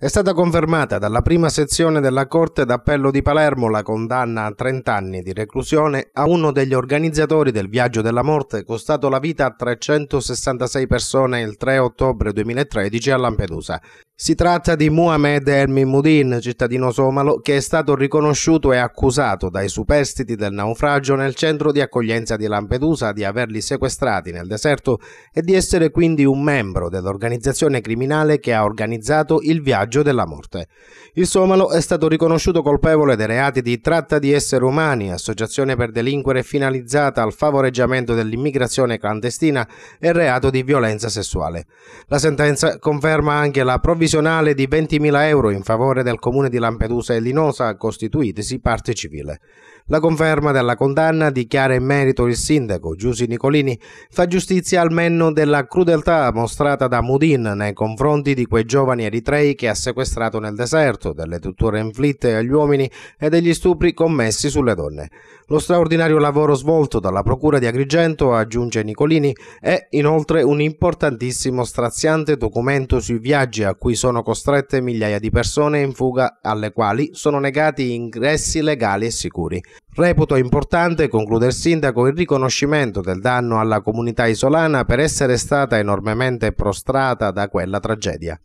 È stata confermata dalla prima sezione della Corte d'Appello di Palermo la condanna a 30 anni di reclusione a uno degli organizzatori del viaggio della morte costato la vita a 366 persone il 3 ottobre 2013 a Lampedusa, si tratta di Muhammad Elmi Mudin, cittadino somalo, che è stato riconosciuto e accusato dai superstiti del naufragio nel centro di accoglienza di Lampedusa di averli sequestrati nel deserto e di essere quindi un membro dell'organizzazione criminale che ha organizzato il viaggio della morte. Il somalo è stato riconosciuto colpevole dei reati di tratta di esseri umani, associazione per delinquere finalizzata al favoreggiamento dell'immigrazione clandestina e reato di violenza sessuale. La sentenza conferma anche la provvisione previsionale di 20.000 euro in favore del comune di Lampedusa e Linosa costituitesi parte civile. La conferma della condanna dichiara in merito il sindaco Giusi Nicolini fa giustizia almeno della crudeltà mostrata da Mudin nei confronti di quei giovani eritrei che ha sequestrato nel deserto, delle tutture inflitte agli uomini e degli stupri commessi sulle donne. Lo straordinario lavoro svolto dalla Procura di Agrigento, aggiunge Nicolini, è inoltre un importantissimo straziante documento sui viaggi a cui sono costrette migliaia di persone in fuga alle quali sono negati ingressi legali e sicuri. Reputo importante, conclude il sindaco, il riconoscimento del danno alla comunità isolana per essere stata enormemente prostrata da quella tragedia.